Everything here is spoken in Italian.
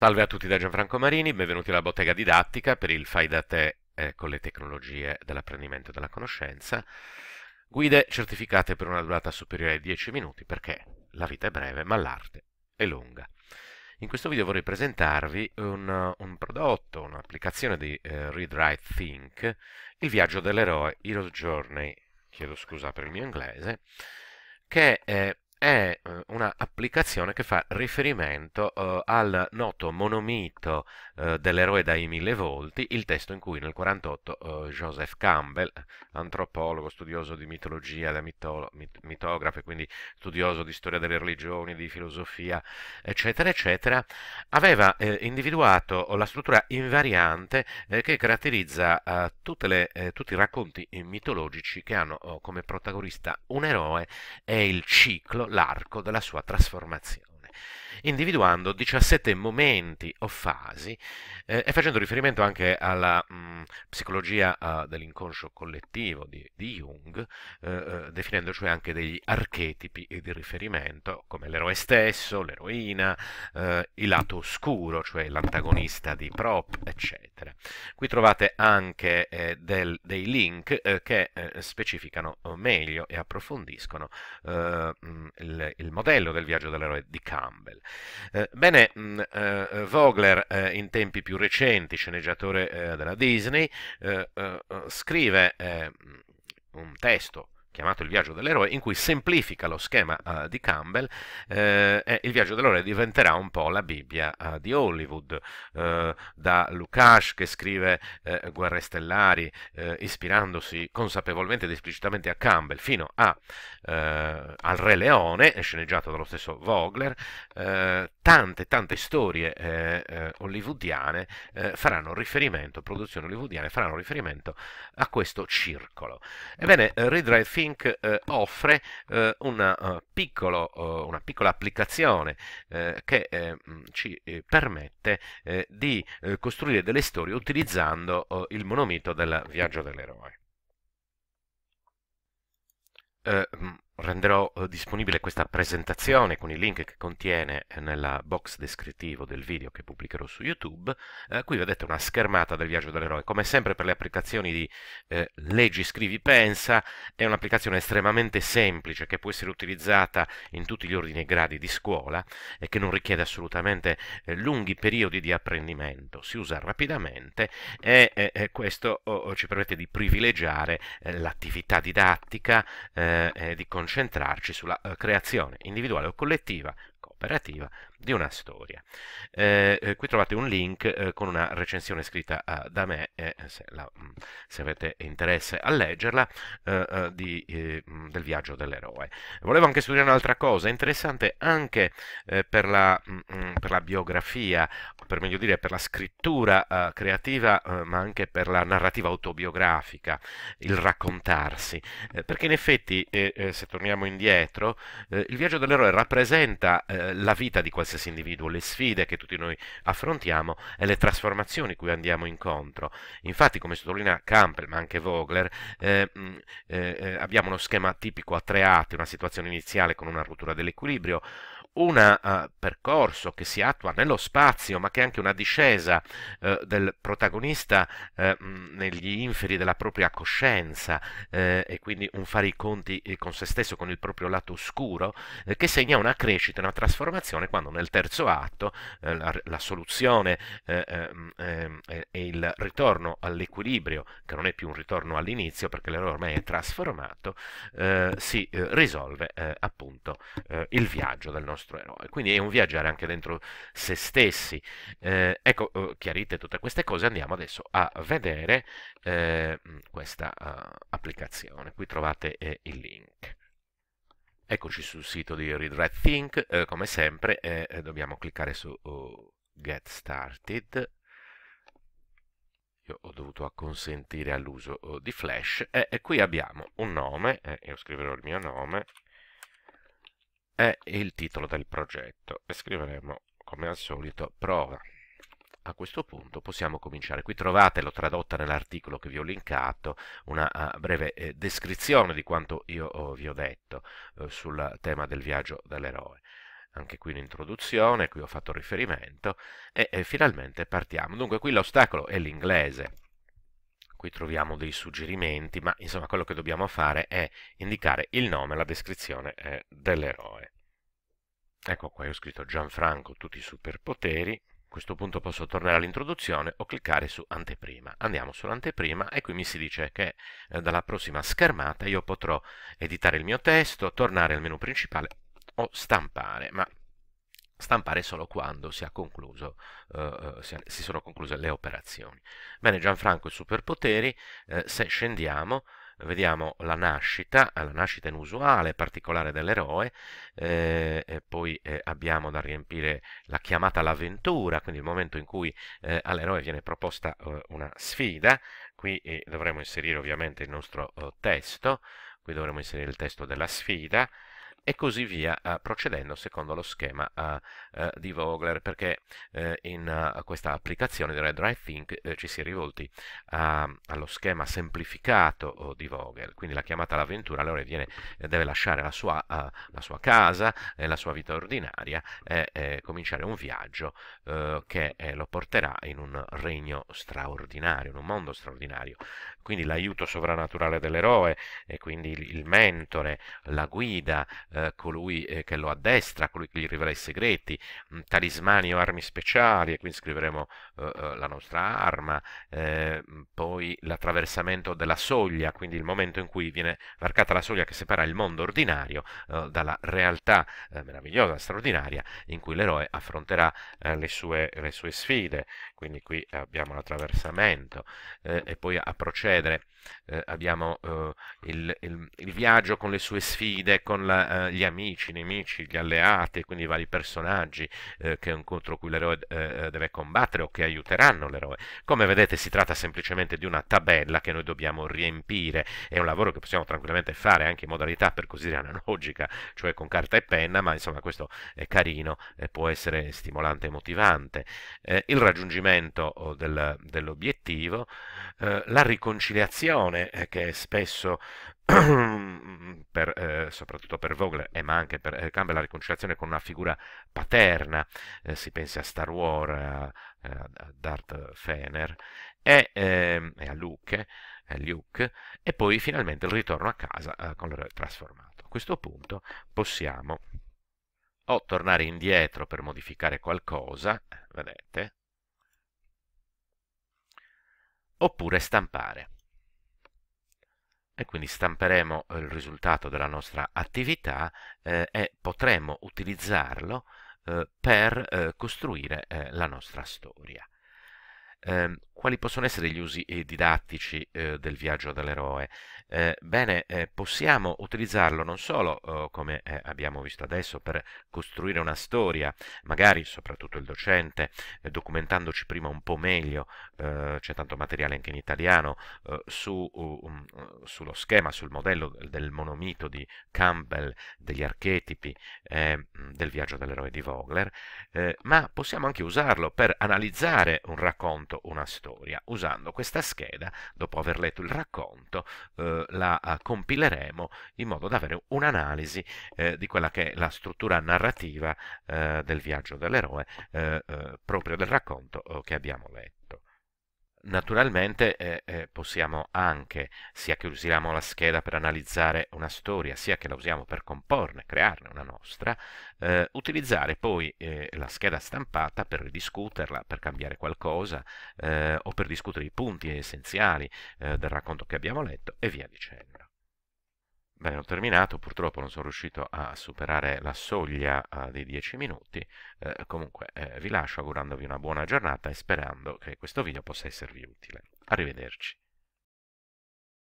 Salve a tutti da Gianfranco Marini, benvenuti alla bottega didattica per il Fai da te eh, con le tecnologie dell'apprendimento e della conoscenza. Guide certificate per una durata superiore ai 10 minuti perché la vita è breve ma l'arte è lunga. In questo video vorrei presentarvi un, un prodotto, un'applicazione di eh, Read Write Think, il viaggio dell'eroe Hero's Journey, chiedo scusa per il mio inglese, che è è eh, un'applicazione che fa riferimento eh, al noto monomito eh, dell'eroe dai mille volti, il testo in cui nel 1948 eh, Joseph Campbell, antropologo, studioso di mitologia, da mitolo, mit, mitografo, quindi studioso di storia delle religioni, di filosofia, eccetera, eccetera, aveva eh, individuato la struttura invariante eh, che caratterizza le, tutti i racconti mitologici che hanno come protagonista un eroe e il ciclo l'arco della sua trasformazione individuando 17 momenti o fasi eh, e facendo riferimento anche alla mh, mm, psicologia uh, dell'inconscio collettivo di, di Jung, eh, eh, definendo cioè anche degli archetipi di riferimento come l'eroe stesso, l'eroina, eh, il lato oscuro, cioè l'antagonista di Prop, eccetera. Qui trovate anche eh, del, dei link che specificano meglio e approfondiscono mm, il, il modello del viaggio dell'eroe di Campbell. Eh, bene, mm, eh, Vogler eh, in tempi più recenti, sceneggiatore della Disney, scrive mm, un testo chiamato Il viaggio dell'eroe, in cui semplifica lo schema uh, di Campbell eh, e Il viaggio dell'eroe diventerà un po' la Bibbia uh, di Hollywood, uh, da Lukács che scrive Guerre stellari ispirandosi consapevolmente ed esplicitamente a Campbell, fino a, al Re Leone, sceneggiato dallo stesso Vogler, tante tante storie eh, eh, hollywoodiane eh, faranno riferimento, produzioni hollywoodiane faranno riferimento a questo circolo. Ebbene, eh, Read Right Think eh, offre una, piccolo, una, piccola applicazione che ci permette di costruire delle storie utilizzando il monomito del viaggio dell'eroe renderò eh, disponibile questa presentazione con i link che contiene eh, nella box descrittivo del video che pubblicherò su YouTube. Eh, qui vedete una schermata del viaggio dell'eroe. Come sempre per le applicazioni di eh, Leggi, Scrivi, Pensa, è un'applicazione estremamente semplice che può essere utilizzata in tutti gli ordini e gradi di scuola e che non richiede assolutamente eh, lunghi periodi di apprendimento. Si usa rapidamente e questo oh, oh, ci permette di privilegiare eh, l'attività didattica di concentrazione concentrarci sulla eh, creazione individuale o collettiva, cooperativa, di una storia. Eh, eh, qui trovate un link eh, con una recensione scritta eh, da me, eh, se, la, mm, se, avete interesse a leggerla, eh, di, mm, del viaggio dell'eroe. Volevo anche studiare un'altra cosa, interessante anche per la, mh, mm, per, la, biografia, per meglio dire per la scrittura creativa, ma anche per la narrativa autobiografica, il raccontarsi, perché in effetti, se torniamo indietro, il viaggio dell'eroe rappresenta la vita di qualsiasi qualsiasi individuo, le sfide che tutti noi affrontiamo e le trasformazioni cui andiamo incontro. Infatti, come sottolinea Campbell, ma anche Vogler, eh, mm, eh, eh, abbiamo uno schema tipico a tre atti, una situazione iniziale con una rottura dell'equilibrio, un uh, eh, percorso che si attua nello spazio, ma che è anche una discesa uh, del protagonista uh, negli inferi della propria coscienza e quindi un fare i conti con se stesso, con il proprio lato oscuro, che segna una crescita, una trasformazione quando nel terzo atto la, la, soluzione e ehm, ehm, il ritorno all'equilibrio, che non è più un ritorno all'inizio perché l'errore ormai è trasformato, si risolve appunto il viaggio del nostro nostro eroe. Quindi è un viaggiare anche dentro se stessi. Eh, ecco, eh, chiarite tutte queste cose, andiamo adesso a vedere eh, questa uh, applicazione. Qui trovate eh, il link. Eccoci sul sito di Read Red Think, eh, come sempre dobbiamo cliccare su uh, Get Started ho dovuto acconsentire all'uso oh, di Flash e, e, qui abbiamo un nome, eh, io scriverò il mio nome, è il titolo del progetto e scriveremo come al solito prova a questo punto possiamo cominciare. Qui trovate, l'ho tradotta nell'articolo che vi ho linkato, una uh, breve eh, descrizione di quanto io oh, vi ho detto eh, sul tema del viaggio dell'eroe. Anche qui un'introduzione, qui ho fatto riferimento e eh, finalmente partiamo. Dunque qui l'ostacolo è l'inglese qui troviamo dei suggerimenti, ma insomma quello che dobbiamo fare è indicare il nome e la descrizione eh, dell'eroe. Ecco qua, io ho scritto Gianfranco, tutti i superpoteri, a questo punto posso tornare all'introduzione o cliccare su anteprima. Andiamo sull'anteprima e qui mi si dice che eh, dalla prossima schermata io potrò editare il mio testo, tornare al menu principale o stampare, ma stampare solo quando si, concluso, uh, si, si, sono concluse le operazioni. Bene, Gianfranco e superpoteri, eh, se scendiamo vediamo la nascita, eh, la nascita inusuale, particolare dell'eroe, eh, poi eh, abbiamo da riempire la chiamata all'avventura, quindi il momento in cui eh, all'eroe viene proposta una sfida, qui dovremo inserire ovviamente il nostro testo, qui dovremo inserire il testo della sfida, e così via eh, procedendo secondo lo schema eh, eh, di Vogler perché in questa applicazione di Red Right Think ci si è rivolti allo schema semplificato oh, di Vogler quindi la chiamata all'avventura allora viene, deve lasciare la sua, la sua casa la sua vita ordinaria e cominciare un viaggio che lo porterà in un regno straordinario in un mondo straordinario quindi l'aiuto sovrannaturale dell'eroe e quindi il mentore la guida eh, colui eh, che lo addestra, colui che gli rivela i segreti, mh, mm, talismani o armi speciali, e qui scriveremo eh, eh la nostra arma, eh, mm, poi l'attraversamento della soglia, quindi il momento in cui viene varcata la soglia che separa il mondo ordinario dalla realtà meravigliosa, straordinaria, in cui l'eroe affronterà le sue, le, sue, sfide. Quindi qui abbiamo l'attraversamento e poi a procedere abbiamo il, il, il, viaggio con le sue sfide, con la eh, gli amici, i nemici, gli alleati, quindi i vari personaggi eh, contro cui l'eroe eh, eh, deve combattere o che aiuteranno l'eroe. Come vedete si tratta semplicemente di una tabella che noi dobbiamo riempire, è un lavoro che possiamo tranquillamente fare anche in modalità per così dire analogica, cioè con carta e penna, ma insomma questo è carino e può essere stimolante e motivante. Eh, il raggiungimento oh, del, dell'obiettivo positivo, eh, la riconciliazione eh, che spesso per, eh, soprattutto per Vogler e eh, ma anche per eh, Campbell la riconciliazione con una figura paterna, eh, si pensi a Star Wars, a, a Darth Fener e, ehm, e a Luke, Luke, e poi finalmente il ritorno a casa con l'eroe trasformato. A questo punto possiamo o tornare indietro per modificare qualcosa, vedete, oppure stampare. E quindi stamperemo eh, il risultato della nostra attività eh, e potremo utilizzarlo eh, per eh, costruire eh, la nostra storia. Ehm, quali possono essere gli usi eh, didattici eh, del viaggio dell'eroe? Eh, bene, eh, possiamo utilizzarlo non solo, oh, come eh, abbiamo visto adesso, per costruire una storia, magari soprattutto il docente, eh, documentandoci prima un po' meglio, c'è tanto materiale anche in italiano, su, um, sullo schema, sul modello del monomito di Campbell, degli archetipi del viaggio dell'eroe di Vogler, ma possiamo anche usarlo per analizzare un racconto, una storia, storia. Usando questa scheda, dopo aver letto il racconto, eh, la eh, compileremo in modo da avere un'analisi eh, di quella che è la struttura narrativa eh, del viaggio dell'eroe, eh, eh, proprio del racconto che abbiamo letto. Naturalmente eh, eh, possiamo anche, sia che usiamo la scheda per analizzare una storia, sia che la usiamo per comporne, crearne una nostra, eh, utilizzare poi eh, la scheda stampata per ridiscuterla, per cambiare qualcosa eh, o per discutere i punti essenziali eh, del racconto che abbiamo letto e via dicendo. Bene, ho terminato, purtroppo non sono riuscito a superare la soglia uh, dei 10 minuti, eh, comunque eh, vi lascio augurandovi una buona giornata e sperando che questo video possa esservi utile. Arrivederci.